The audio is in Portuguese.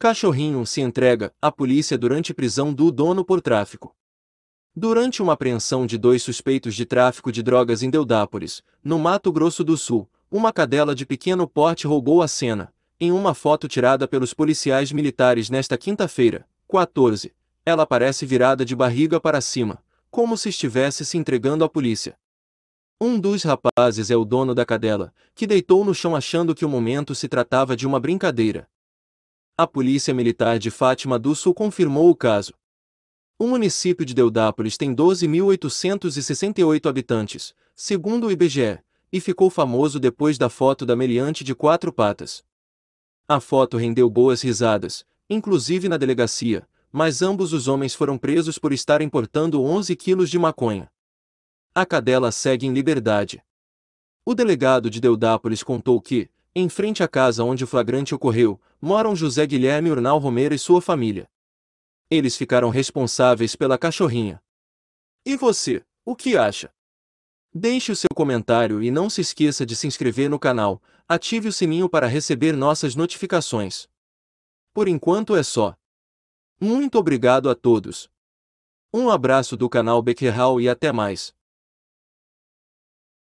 Cachorrinho se entrega à polícia durante prisão do dono por tráfico. Durante uma apreensão de dois suspeitos de tráfico de drogas em Deudápolis, no Mato Grosso do Sul, uma cadela de pequeno porte roubou a cena. Em uma foto tirada pelos policiais militares nesta quinta-feira, 14, ela aparece virada de barriga para cima, como se estivesse se entregando à polícia. Um dos rapazes é o dono da cadela, que deitou no chão achando que o momento se tratava de uma brincadeira a Polícia Militar de Fátima do Sul confirmou o caso. O município de Deudápolis tem 12.868 habitantes, segundo o IBGE, e ficou famoso depois da foto da meliante de quatro patas. A foto rendeu boas risadas, inclusive na delegacia, mas ambos os homens foram presos por estarem portando 11 quilos de maconha. A cadela segue em liberdade. O delegado de Deudápolis contou que, em frente à casa onde o flagrante ocorreu, moram José Guilherme Urnal Romero e sua família. Eles ficaram responsáveis pela cachorrinha. E você, o que acha? Deixe o seu comentário e não se esqueça de se inscrever no canal, ative o sininho para receber nossas notificações. Por enquanto é só. Muito obrigado a todos. Um abraço do canal Becquerel e até mais.